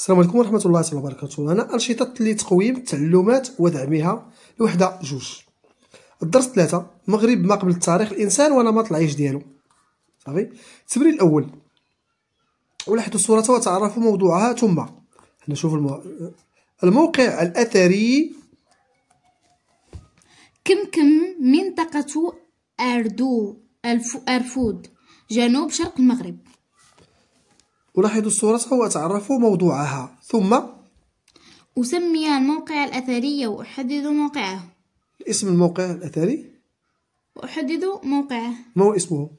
السلام عليكم ورحمه الله تعالى وبركاته هنا انشطه لتقويم التعلمات ودعمها الوحده جوج الدرس ثلاثة مغرب ما قبل التاريخ الانسان ونمط العيش ديالو صافي التمرين الاول ولاحظوا الصوره وتعرفوا موضوعها ثم نشوف المو... الموقع الاثري كم كم منطقه اردو الف... ارفود جنوب شرق المغرب ألاحظ الصورة وأتعرف موضوعها ثم أسمي الموقع الأثري وأحدد موقعه اسم الموقع الأثري وأحدد موقعه ما هو اسمه؟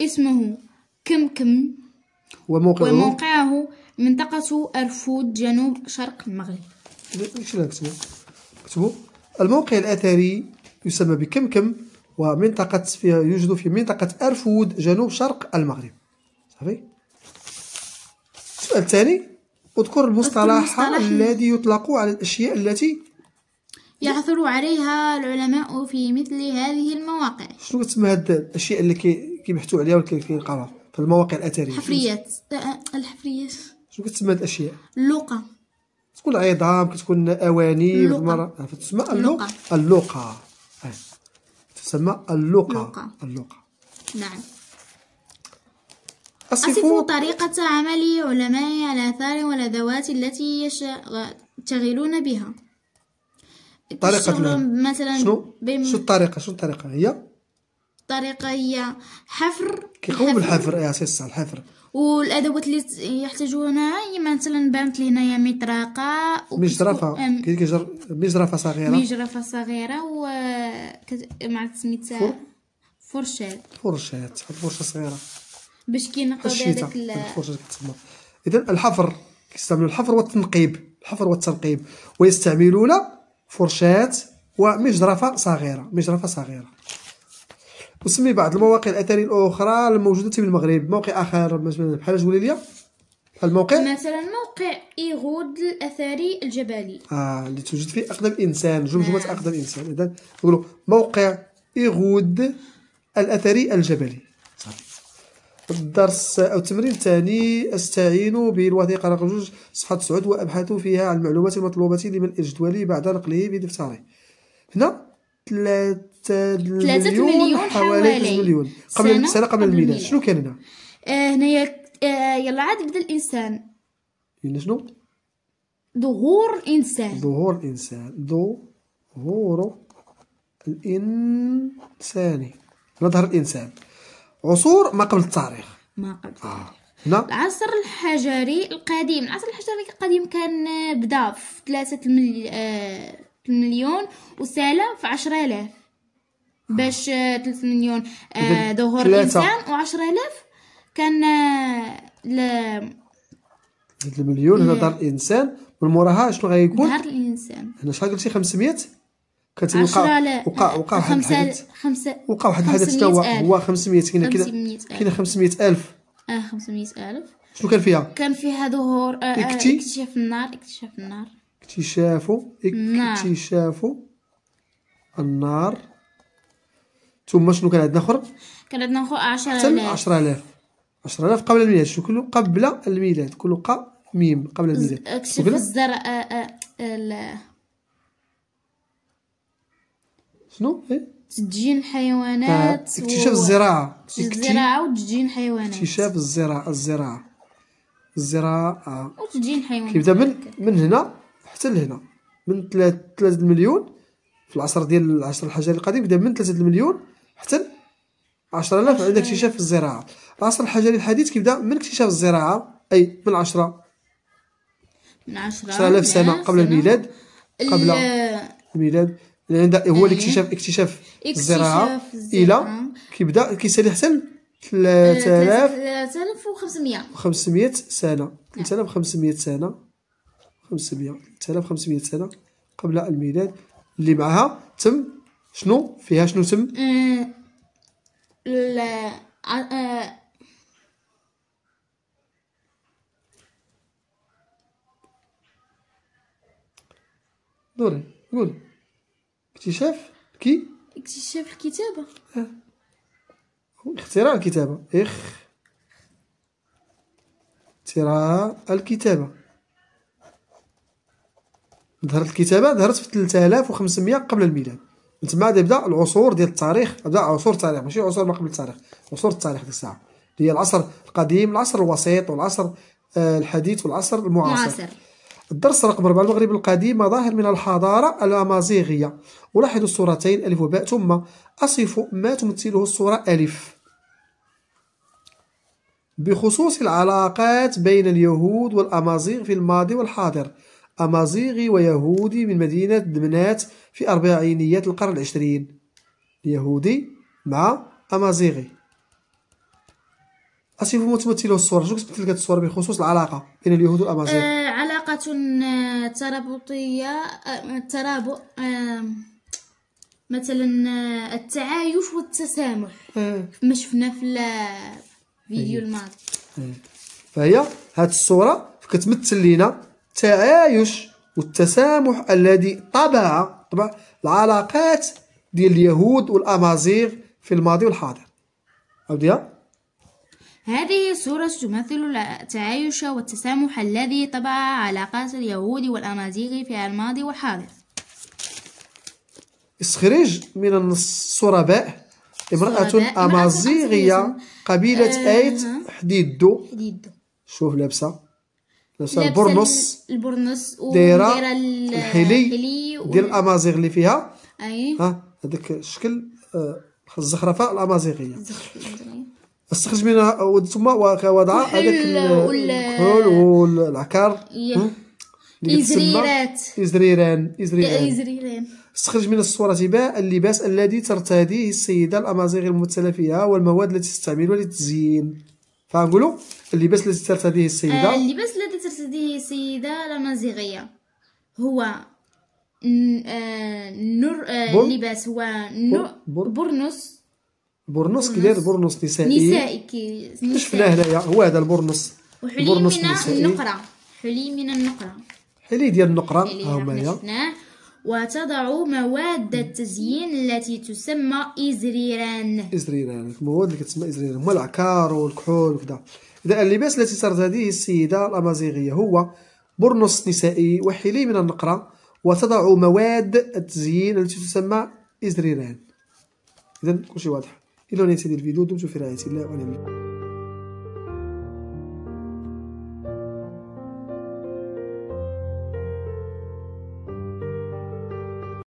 اسمه كم كم وموقعه, وموقعه منطقة أرفود جنوب شرق المغرب شنو نكتبو؟ نكتبو الموقع الأثري يسمى بكم كم ومنطقة فيها يوجد في منطقة أرفود جنوب شرق المغرب صافي السؤال الثاني اذكر المصطلح الذي يطلق على الأشياء التي يعثر عليها العلماء في مثل هذه المواقع شنو كتسمى هاد الأشياء اللي كيبحثوا عليها ولا كيلقاوها في المواقع الأثرية الحفريات آه، آه، الحفريات شنو كتسمى هاد الأشياء اللوقة تكون عظام كتكون أواني مرة آه، تسمى اللوقة اللوقة تسمى اللوقة اللوقة نعم أصفوا طريقة عمل علماء الآثار والأدوات التي يشتغلون بها طريقة مثلا شنو؟ بم... شو الطريقة شو الطريقة هي؟ الطريقة هي حفر كيقوم بالحفر يا سي الحفر والادوات اللي يحتاجونها هي مثلا بانت لي هنايا مطرقه مجرفه كيجر مجرفه صغيره مجرفه صغيره و مع سميتها فرشاة فرشاة فرشاة صغيره باش كي هذاك الخرجه كتسمى اذا الحفر كيستعملوا الحفر والتنقيب الحفر والتنقيب ويستعملون فرشاة ومجرفة صغيرة مجرفة صغيرة نسمي بعض المواقع الأثرية الأخرى الموجودة في المغرب موقع آخر مثلا بحال تقولي لي الموقع مثلا موقع إيغود الأثري الجبلي آه اللي توجد فيه أقدم إنسان جمجمة آه. أقدم إنسان إذا نقولوا موقع إيغود الأثري الجبلي الدرس أو التمرين الثاني أستعين بالوثيقة رقم جوج صفحة 9 وأبحث فيها عن المعلومات المطلوبة لمن الجدولي بعد نقله بدفتره هنا 3 مليون حوالي 3 مليون قبل سنة قبل الميلاد شنو كان هنا؟ آه، هنايا آه، يلا عاد بدا الإنسان هنا شنو؟ ظهور الإنسان ظهور الإنسان ظهور الإنسان نظهر الإنسان عصور ما قبل التاريخ ما قبل التاريخ آه. لا. العصر الحجري القديم العصر الحجري القديم كان بدا في ثلاثة الملي... آه... مليون وسالة في عشرة آلاف باش آه، ثلاثة آه مليون آه ظهور الإنسان وعشرة آلاف كان آه، ل... ثلاثة مليون هنا دار الإنسان من موراها شنو غيكون؟ دار الإنسان هنا شحال قلتي 500 كتلقى وقع وقع واحد الحادث وقع واحد الحادث حتى هو هو 500 كاين كذا كاين 500 ألف اه 500 ألف شنو كان فيها كان فيها ظهور آه, آه، اكتشاف النار اكتشاف النار اكتشافه نعم. اكتشافه النار ثم شنو كان عندنا اخر كان عندنا اخر 10000 10000 10000 قبل الميلاد شنو كله قبل الميلاد كله قا ميم قبل الميلاد اكتشف الزرع آه، آه، شنو إيه. تجين حيوانات آه، اكتشاف الزراعه الزراعه وتجين حيوانات اكتشاف الزراعه الزراعه الزراعه آه. وتجين حيوانات كيبدا من من هنا حتى لهنا من 3 3 مليون في العصر ديال العصر الحجري القديم بدا من 3 مليون حتى 10000 عندك اكتشاف الزراعه العصر الحجري الحديث كيبدا من اكتشاف الزراعه اي من 10 من 10000 سنه قبل الميلاد قبل الميلاد لان ده هو إيه. اللي اكتشاف اكتشاف الزراعه الى كيبدا كيسالي حسن 3000 3500 سنه 3500 نعم. سنه 500 3500 سنه قبل الميلاد اللي معها تم شنو فيها شنو تم آه، لا آه، دوري آه، قول اكتشاف كي اكتشاف الكتابه اه اختراع الكتابه اخ اختراع الكتابه ظهرت الكتابه ظهرت في 3500 قبل الميلاد من تما يبدا العصور ديال التاريخ بدا عصور التاريخ ماشي عصور ما قبل التاريخ عصور التاريخ ديك الساعه هي العصر القديم العصر الوسيط والعصر الحديث والعصر المعاصر معاصر. الدرس رقم 4 المغرب القديم مظاهر من الحضارة الأمازيغية ألاحظ الصورتين ألف وباء ثم أصف ما تمثله الصورة ألف بخصوص العلاقات بين اليهود والأمازيغ في الماضي والحاضر أمازيغي ويهودي من مدينة دمنات في أربعينيات القرن العشرين يهودي مع أمازيغي أصف متمثله الصورة شنو كتمثل لك الصورة بخصوص العلاقة بين اليهود والأمازيغ؟ آه علاقة آه، ترابطية آه ترابط آه مثلا التعايش والتسامح آه. ما شفنا في الفيديو إيه. الماضي إيه. فهي هاد الصورة كتمثل لنا التعايش والتسامح الذي طبع طبع العلاقات ديال اليهود والأمازيغ في الماضي والحاضر عاوديها هذه الصورة تمثل التعايش والتسامح الذي طبع علاقات اليهود والأمازيغ في الماضي والحاضر استخراج من النص باء امرأة أمازيغية قبيلة آه، آيت نعم. حديدو حديدو شوف لابسة لابسة البرنص البرنص ودايرة الحلي ديال الأمازيغ اللي فيها أي ها هذاك الشكل آه، الزخرفة الأمازيغية استخرج منها ثم وضع هذاك الكحول والعكار إزريرات إزريران إزريران استخرج من الصورة باء اللباس الذي ترتديه السيدة الأمازيغ الممثلة فيها والمواد التي تستعملها للتزيين فنقولوا اللباس الذي ترتديه السيدة آه اللباس الذي ترتديه السيدة الأمازيغية هو آه نور آه اللباس هو نور برنس برنص كي داير برنص نسائي نسائي كي شفناه هنايا هو هذا البرنص البورنوس نسائي النقره حلي من النقره حلي ديال النقره ها هما وتضع مواد التزيين التي تسمى إزريران إزريران المواد اللي كتسمى إزريران هما العكار والكحول وكذا إذا اللباس التي صارت هذه السيدة الأمازيغية هو برنس نسائي وحلي من النقرة وتضع مواد التزيين التي تسمى إزريران إذا كلشي واضح الى ان ينسى الفيديو دمتم في رعاية الله وعلى